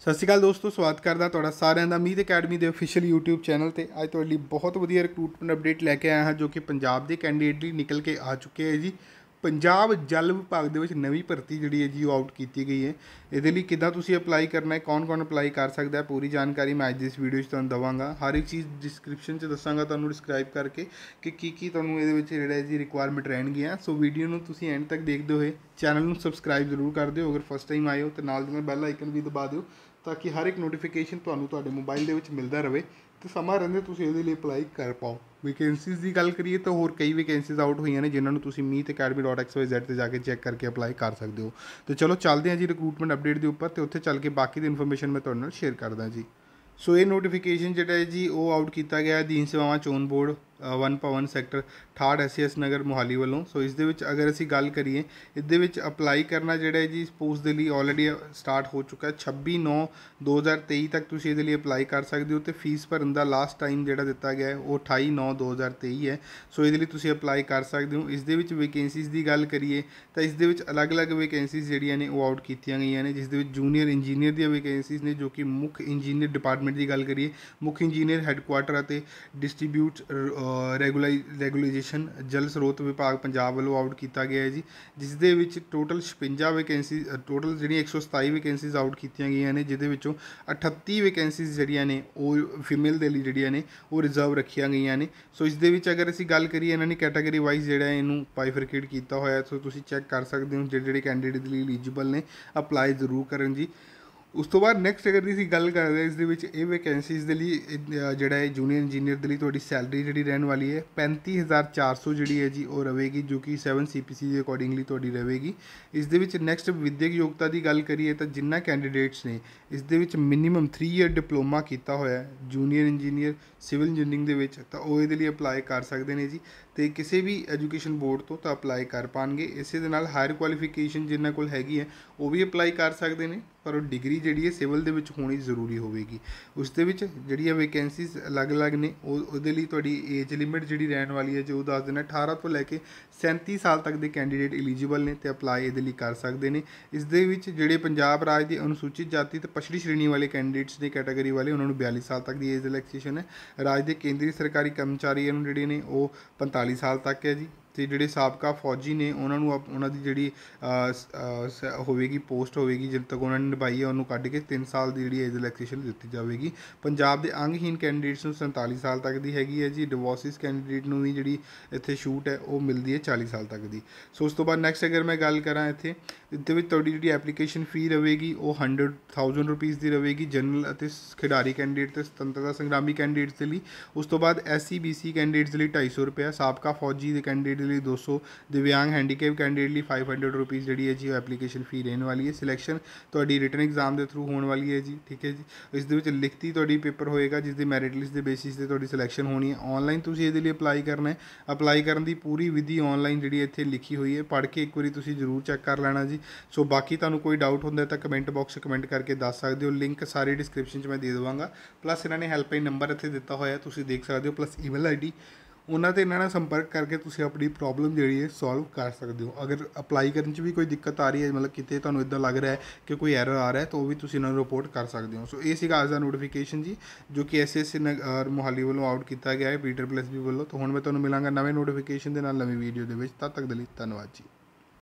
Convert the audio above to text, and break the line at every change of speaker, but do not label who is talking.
ਸਤਿ ਸ਼੍ਰੀ ਅਕਾਲ ਦੋਸਤੋ ਸਵਾਗਤ ਕਰਦਾ ਤੁਹਾਡਾ ਸਾਰਿਆਂ ਦਾ ਮੀਤ ਅਕੈਡਮੀ ਦੇ ਅਫੀਸ਼ੀਅਲ YouTube ਚੈਨਲ ਤੇ ਅੱਜ ਤੁਹਾਡੇ ਲਈ ਬਹੁਤ ਵਧੀਆ ਰਿਕਰੂਟਮੈਂਟ ਅਪਡੇਟ ਲੈ ਕੇ ਆਇਆ ਹਾਂ ਜੋ ਕਿ ਪੰਜਾਬ ਦੇ ਕੈਂਡੀਡੇਟ ਲਈ ਨਿਕਲ ਕੇ ਆ ਚੁੱਕੇ ਹੈ ਜੀ ਪੰਜਾਬ ਜਲ ਵਿਭਾਗ ਦੇ ਵਿੱਚ ਨਵੀਂ ਭਰਤੀ ਜਿਹੜੀ ਹੈ ਜੀ ਉਹ ਆਊਟ ਕੀਤੀ ਗਈ ਹੈ ਇਹਦੇ ਲਈ ਕਿੱਦਾਂ ਤੁਸੀਂ ਅਪਲਾਈ ਕਰਨਾ ਹੈ ਕੌਣ ਕੌਣ ਅਪਲਾਈ ਕਰ ਸਕਦਾ ਹੈ ਪੂਰੀ ਜਾਣਕਾਰੀ ਮੈਂ ਅੱਜ ਦੀ ਇਸ ਵੀਡੀਓ 'ਚ ਤੁਹਾਨੂੰ ਦਵਾਂਗਾ ਹਰ ਇੱਕ ਚੀਜ਼ ਡਿਸਕ੍ਰਿਪਸ਼ਨ 'ਚ ਦੱਸਾਂਗਾ ਤੁਹਾਨੂੰ ਡਿਸਕ੍ਰਾਈਬ ਕਰਕੇ ਕਿ ਕੀ ਕੀ ਤੁਹਾਨੂੰ ਇਹਦੇ ਵਿੱਚ ਜਿਹੜਾ ਜੀ ਰਿਕੁਆਇਰਮੈਂਟ ਰਹਿਣਗੀਆਂ ਸੋ ਵੀਡੀਓ ਨੂੰ ਤੁਸੀਂ ਐਂਡ ਤੱਕ ਦੇਖਦੇ ਹੋਏ ਚੈਨਲ ਨੂੰ ਸਬਸਕ੍ਰਾਈਬ ਜ਼ਰੂਰ ਕਰ ਦਿਓ ਅਗਰ ਫਸਟ ਟਾਈਮ ਆਏ ਹੋ ਤੇ ਨਾਲ ਦੀ ਨਾਲ ਬੈਲ ਆਈਕਨ ਵੀ ਦਬਾ ਦਿਓ ਤਾਂ ਕਿ ਹਰ ਇੱਕ ਨੋਟੀਫਿਕੇਸ਼ਨ ਤੁਹਾਨੂੰ ਤੁਹਾਡੇ ਮੋਬਾਈਲ ਦੇ ਵਿੱਚ ਮਿਲਦਾ ਰਹੇ ਤੇ ਸਮਾਂ ਰਹਿੰਦੇ ਤੁਸੀਂ ਇਹਦੇ ਲਈ ਅਪਲਾਈ ਕਰ ਪਾਓ ਵੈਕੈਂਸੀਜ਼ ਦੀ ਗੱਲ ਕਰੀਏ ਤਾਂ ਹੋਰ ਕਈ ਵੈਕੈਂਸੀਜ਼ ਆਊਟ ਹੋਈਆਂ ਨੇ ਜਿਨ੍ਹਾਂ ਨੂੰ ਤੁਸੀਂ meetacademy.xyz ਤੇ ਜਾ ਕੇ ਚੈੱਕ ਕਰਕੇ ਅਪਲਾਈ ਕਰ ਸਕਦੇ ਹੋ ਤੇ ਚਲੋ ਚੱਲਦੇ ਹਾਂ ਜੀ ਰਿਕਰੂਟਮੈਂਟ ਅਪਡੇਟ ਦੇ ਉੱਪਰ ਤੇ ਉੱਥੇ ਚੱਲ ਕੇ ਬਾਕੀ ਦੀ ਇਨਫੋਰਮੇਸ਼ਨ ਮੈਂ ਤੁਹਾਡੇ ਨਾਲ ਸ਼ੇਅਰ ਕਰਦਾ ਜੀ ਸੋ ਇਹ ਨੋਟੀਫਿਕੇਸ਼ਨ ਜਿਹੜਾ ਹੈ ਜੀ ਉਹ ਆਊਟ ਕੀਤਾ ਗਿਆ ਹੈ ਦੀਨ ਸੇਵਾਵਾਂ ਚੋਣ ਬੋਰਡ ਵਨ ਪਵਨ sector 3rd SS Nagar Mohali ਵੱਲੋਂ ਸੋ ਇਸ ਦੇ ਵਿੱਚ ਅਗਰ ਅਸੀਂ ਗੱਲ ਕਰੀਏ ਇਸ ਦੇ ਵਿੱਚ ਅਪਲਾਈ ਕਰਨਾ ਜਿਹੜਾ ਹੈ ਜੀ ਇਸ ਪੋਸਟ ਦੇ ਲਈ ਆਲਰੇਡੀ ਸਟਾਰਟ ਹੋ ਚੁੱਕਾ ਹੈ 26 9 2023 ਤੱਕ ਤੁਸੀਂ ਇਹਦੇ ਲਈ ਅਪਲਾਈ ਕਰ ਸਕਦੇ ਹੋ ਤੇ ਫੀਸ ਭਰਨ ਦਾ ਲਾਸਟ ਟਾਈਮ ਜਿਹੜਾ ਦਿੱਤਾ ਗਿਆ ਹੈ ਉਹ 28 9 2023 ਹੈ ਸੋ ਇਹਦੇ ਲਈ ਤੁਸੀਂ ਅਪਲਾਈ ਕਰ ਸਕਦੇ ਹੋ ਇਸ ਦੇ ਵਿੱਚ ਵੈਕੈਂਸੀਜ਼ ਦੀ ਗੱਲ ਕਰੀਏ ਤਾਂ ਇਸ ਦੇ ਵਿੱਚ ਅਲੱਗ-ਅਲੱਗ ਵੈਕੈਂਸੀਜ਼ ਜਿਹੜੀਆਂ ਨੇ ਉਹ ਆਊਟ ਕੀਤੀਆਂ ਗਈਆਂ ਨੇ ਜਿਸ ਦੇ ਵਿੱਚ ਜੂਨੀਅਰ ਇੰਜੀਨੀਅਰ ਦੀਆਂ ਵੈਕੈਂਸੀਜ਼ ਨੇ ਜੋ ਕਿ ਮੁੱਖ ਇੰਜੀਨੀਅਰ ਡਿਪਾਰਟਮੈਂਟ ਦੀ ਗੱਲ ਕਰੀਏ ਮੁੱਖ ਇੰਜੀਨੀਅਰ ਹੈੱਡਕੁਆਰਟਰ ਅਤੇ ਡਿਸਟ੍ਰੀਬਿਊਟ ਰੈਗੂਲਾਈ ਰੈਗੂਲਾਈਜੇਸ਼ਨ ਜਲ ਸਰੋਤ ਵਿਭਾਗ ਪੰਜਾਬ ਵੱਲੋਂ ਆਊਟ ਕੀਤਾ ਗਿਆ ਹੈ ਜੀ ਜਿਸ ਦੇ ਵਿੱਚ ਟੋਟਲ 56 ਵੈਕੈਂਸੀ ਟੋਟਲ ਜਿਹੜੀ 127 ਵੈਕੈਂਸੀਜ਼ ਆਊਟ ਕੀਤੀਆਂ ਗਈਆਂ ਨੇ ਜਿਦੇ ਵਿੱਚੋਂ 38 ਵੈਕੈਂਸੀਜ਼ ਜਿਹੜੀਆਂ ਨੇ ਉਹ ਫੀਮੇਲ ਦੇ ਲਈ ਜਿਹੜੀਆਂ ਨੇ ਉਹ ਰਿਜ਼ਰਵ ਰੱਖੀਆਂ ਗਈਆਂ ਨੇ ਸੋ ਇਸ ਦੇ ਵਿੱਚ ਅਗਰ ਅਸੀਂ ਗੱਲ ਕਰੀਏ ਇਹਨਾਂ ਨੇ ਕੈਟਾਗਰੀ ਵਾਈਜ਼ ਜਿਹੜਾ ਇਹਨੂੰ ਪਾਈਫਰਕੇਟ ਕੀਤਾ ਹੋਇਆ ਸੋ ਤੁਸੀਂ ਚੈੱਕ ਕਰ ਸਕਦੇ ਹੋ ਜਿਹੜੇ ਜਿਹੜੇ ਕੈਂਡੀਡੇਟ ਦੇ ਲਈ ਐਲੀਜੀਬਲ ਨੇ ਅਪਲਾਈ ਜ਼ਰੂਰ ਕਰਨ ਜੀ ਉਸ ਤੋਂ ਬਾਅਦ ਨੈਕਸਟ ਅਗਰ ਸੀ ਗੱਲ ਕਰਦੇ ਇਸ ਦੇ ਵਿੱਚ ਇਹ ਵੈਕੈਂਸੀਜ਼ ਦੇ ਲਈ ਜਿਹੜਾ ਹੈ ਜੂਨੀਅਰ ਇੰਜੀਨੀਅਰ ਦੇ ਲਈ ਤੁਹਾਡੀ ਸੈਲਰੀ ਜਿਹੜੀ ਰਹਿਣ ਵਾਲੀ ਹੈ 35400 ਜਿਹੜੀ ਹੈ ਜੀ ਉਹ ਰਹੇਗੀ ਜੋ ਕਿ 7 ਸੀਪੀਸੀ ਦੇ ਅਕੋਰਡਿੰਗਲੀ ਤੁਹਾਡੀ ਰਹੇਗੀ ਇਸ ਦੇ ਵਿੱਚ ਨੈਕਸਟ ਵਿਦਿਅਕ ਯੋਗਤਾ ਦੀ ਗੱਲ ਕਰੀਏ ਤਾਂ ਜਿੰਨਾ ਕੈਂਡੀਡੇਟਸ ਨੇ ਇਸ ਦੇ ਵਿੱਚ ਮਿਨੀਮਮ 3 ਇਅਰ ਡਿਪਲੋਮਾ ਕੀਤਾ ਹੋਇਆ ਹੈ ਜੂਨੀਅਰ ਇੰਜੀਨੀਅਰ ਸਿਵਲ ਇੰਜੀਨੀਅਰਿੰਗ ਦੇ ਵਿੱਚ ਤਾਂ ਉਹ ਇਹਦੇ ਲਈ ਅਪਲਾਈ ਕਰ ਸਕਦੇ ਨੇ ਜੀ ਤੇ ਕਿਸੇ ਵੀ ਐਜੂਕੇਸ਼ਨ ਬੋਰਡ ਤੋਂ ਤਾਂ ਅਪਲਾਈ ਕਰ ਪਾਣਗੇ ਇਸੇ ਦੇ ਨਾਲ ਹਾਇਰ ਕੁਆਲੀਫਿਕੇਸ਼ਨ ਜਿੰਨਾ ਕੋਲ ਹੈਗੀ ਹੈ ਉਹ ਵੀ ਅਪਲਾਈ ਕਰ ਸਕਦੇ ਨੇ ਪਰ ਉਹ ਡਿਗਰੀ ਜਿਹੜੀ ਹੈ ਸਿਵਲ ਦੇ ਵਿੱਚ ਹੋਣੀ ਜ਼ਰੂਰੀ ਹੋਵੇਗੀ ਉਸ ਦੇ ਵਿੱਚ ਜਿਹੜੀਆਂ ਵੈਕੈਂਸੀਜ਼ ਅਲੱਗ-ਅਲੱਗ ਨੇ ਉਹ ਉਹਦੇ ਲਈ ਤੁਹਾਡੀ ਏਜ ਲਿਮਿਟ ਜਿਹੜੀ ਰਹਿਣ ਵਾਲੀ ਹੈ ਜੋ ਦੱਸ ਦਿੰਦਾ 18 ਤੋਂ ਲੈ ਕੇ 37 ਸਾਲ ਤੱਕ ਦੇ ਕੈਂਡੀਡੇਟ ਐਲੀਜੀਬਲ ਨੇ ਤੇ ਅਪਲਾਈ ਇਹਦੇ ਲਈ ਕਰ ਸਕਦੇ ਨੇ ਇਸ ਦੇ ਵਿੱਚ ਜਿਹੜੇ ਪੰਜਾਬ ਰਾਜ ਦੀ ਅਨੁਸੂਚਿਤ ਜਾਤੀ ਤੇ ਪਛੜੀ ਸ਼੍ਰੇਣੀ ਵਾਲੇ ਕੈਂਡੀਡੇਟਸ ਦੀ ਕੈਟਾਗਰੀ ਵਾਲੇ ਉਹਨਾਂ ਨੂੰ 42 ਸਾਲ ਤੱਕ ਦੀ ਏਜ ਰਿਲੈਕਸੇਸ਼ਨ ਹੈ ਰਾਜ ਦੇ ਕੇਂਦਰੀ ਸਰਕਾਰੀ ਕਰਮਚਾਰੀਆਂ ਨੂੰ ਜਿਹੜੇ ਨੇ ਉਹ 45 ਸਾਲ ਤੱਕ ਹੈ ਜੀ ਤੇ ਜਿਹੜੇ ਸਾਬਕਾ ਫੌਜੀ ਨੇ ਉਹਨਾਂ ਨੂੰ ਉਹਨਾਂ ਦੀ ਜਿਹੜੀ ਹੋਵੇਗੀ ਪੋਸਟ ਹੋਵੇਗੀ ਜਦ ਤੱਕ ਉਹਨਾਂ ਨੇ ਨਿਭਾਈ ਹੈ ਉਹਨੂੰ ਕੱਢ ਕੇ 3 ਸਾਲ ਦੀ ਜਿਹੜੀ ਏਜ ਰਿਲੈਕਸੇਸ਼ਨ ਦਿੱਤੀ ਜਾਵੇਗੀ ਪੰਜਾਬ ਦੇ ਅੰਗਹੀਨ ਕੈਂਡੀਡੇਟਸ ਨੂੰ 47 ਸਾਲ ਤੱਕ ਦੀ ਹੈਗੀ ਹੈ ਜੀ ਡਿਵੋਰਸਿਸ ਕੈਂਡੀਡੇਟ ਨੂੰ ਵੀ ਜਿਹੜੀ ਇੱਥੇ ਛੂਟ ਹੈ ਉਹ ਮਿਲਦੀ ਹੈ 40 ਸਾਲ ਤੱਕ ਦੀ ਸੋ ਉਸ ਤੋਂ ਬਾਅਦ ਨੈਕਸਟ ਅਗਰ ਮੈਂ ਗੱਲ ਕਰਾਂ ਇੱਥੇ ਇੱਥੇ ਵੀ ਤੁਹਾਡੀ ਜਿਹੜੀ ਐਪਲੀਕੇਸ਼ਨ ਫੀ ਰਵੇਗੀ ਉਹ 100000 ਰੁਪੀਸ ਦੀ ਰਵੇਗੀ ਜਨਰਲ ਅਤੇ ਖਿਡਾਰੀ ਕੈਂਡੀਡੇਟ ਤੇ ਸੁਤੰਤਰਤਾ ਸੰਗਰਾਮੀ ਕੈਂਡੀਡੇਟਸ ਦੇ ਲਈ ਉਸ ਤੋਂ ਬਾਅਦ ਐਸਸੀ ਬੀਸੀ ਕੈਂਡੀਡੇਟਸ ਲਈ 250 ਰੁਪਏ ਸਾਬਕਾ ਫੌਜੀ ਦੇ ਕੈਂਡੀਡੇਟ ਦੇ ਲਈ 200 ਦਿਵਿਆਂਗ ਹੈਂਡੀਕੈਪ ਕੈਂਡੀਡੇਟ ਲਈ 500 ਰੁਪਏ ਜਿਹੜੀ ਹੈ ਜੀ ਉਹ ਐਪਲੀਕੇਸ਼ਨ ਫੀ ਰਹਿਣ ਵਾਲੀ ਹੈ ਸਿਲੈਕਸ਼ਨ ਤੁਹਾਡੀ ਰਿਟਨ ਐਗਜ਼ਾਮ ਦੇ ਥਰੂ ਹੋਣ ਵਾਲੀ ਹੈ ਜੀ ਠੀਕ ਹੈ ਜੀ ਇਸ ਦੇ ਵਿੱਚ ਲਿਖਤੀ ਤੁਹਾਡੀ ਪੇਪਰ ਹੋਏਗਾ ਜਿਸ ਦੀ ਮੈਰਿਟ ਲਿਸਟ ਦੇ ਬੇਸਿਸ ਤੇ ਤੁਹਾਡੀ ਸਿਲੈਕਸ਼ਨ ਹੋਣੀ ਹੈ ਆਨਲਾਈਨ ਤੁਸੀਂ ਇਹਦੇ ਲਈ ਅਪਲਾਈ ਕਰਨਾ ਹੈ ਅਪਲਾਈ ਕਰਨ ਦੀ ਪੂਰੀ ਵਿਧੀ ਆਨਲਾਈਨ ਜਿਹੜੀ ਇੱਥੇ ਲਿਖੀ ਹੋਈ ਹੈ ਪੜ੍ਹ ਕੇ ਇੱਕ ਵਾਰੀ ਤੁਸੀਂ ਜ਼ਰੂਰ ਚੈੱਕ ਕਰ ਲੈਣਾ ਜੀ ਸੋ ਬਾਕੀ ਤੁਹਾਨੂੰ ਕੋਈ ਡਾਊਟ ਹੁੰਦਾ ਤਾਂ ਕਮੈਂਟ ਬਾਕਸ ਕਮੈਂਟ ਕਰਕੇ ਦੱਸ ਸਕਦੇ ਹੋ ਲਿੰਕ ਸਾਰੇ ਡਿਸਕ੍ਰਿਪਸ਼ਨ 'ਚ ਮੈਂ ਦੇ ਦੇਵਾਂਗਾ ਪਲੱਸ ਇਹਨਾਂ ਨੇ ਹੈਲਪਲਾਈਨ ਨੰਬਰ ਇੱਥੇ ਦਿੱਤਾ ਹੋਇਆ ਤੁਸੀਂ ਦੇਖ ਸਕਦੇ ਹੋ ਪਲੱਸ ਈਮੇਲ ਆਈਡੀ ਉਹਨਾਂ ਇਹਨਾਂ ਨਾਲ ਸੰਪਰਕ ਕਰਕੇ ਤੁਸੀਂ ਆਪਣੀ ਪ੍ਰੋਬਲਮ ਜਿਹੜੀ ਹੈ ਸੋਲਵ ਕਰ ਸਕਦੇ ਹੋ ਅਗਰ ਅਪਲਾਈ ਕਰਨ 'ਚ ਵੀ ਕੋਈ ਦਿੱਕਤ ਆ ਰਹੀ ਹੈ ਮਤਲਬ ਕਿਤੇ ਤੁਹਾਨੂੰ ਇਦਾਂ ਲੱਗ ਰਿਹਾ ਹੈ ਕਿ ਕੋਈ ਐਰਰ ਆ ਰਿਹਾ ਹੈ ਤਾਂ ਉਹ ਵੀ ਤੁਸੀਂ ਇਹਨਾਂ ਨੂੰ ਰਿਪੋਰਟ ਕਰ ਸਕਦੇ ਹੋ ਸੋ ਇਹ ਸੀਗਾ ਅੱਜ ਦਾ ਨੋਟੀਫਿਕੇਸ਼ਨ ਜੀ ਜੋ ਕਿ ਐਸਐਸਸੀ ਨਗਰ ਮੁਹਾਲੀ ਵੱਲੋਂ ਆਊਟ ਕੀਤਾ ਗਿਆ ਹੈ ਪੀਟਰ ਪਲੱਸ ਵੀ ਵੱਲੋਂ ਤਾਂ ਹੁਣ ਮੈਂ ਤੁਹਾਨੂੰ ਮਿਲਾਂਗਾ ਨਵੇਂ ਨੋਟੀਫਿਕੇਸ਼ਨ ਦੇ ਨਾਲ ਨਵੀਂ ਵੀਡੀਓ ਦੇ ਵਿੱਚ ਤਦ ਤੱਕ ਦੇ ਲਈ ਧੰਨਵਾਦ ਜੀ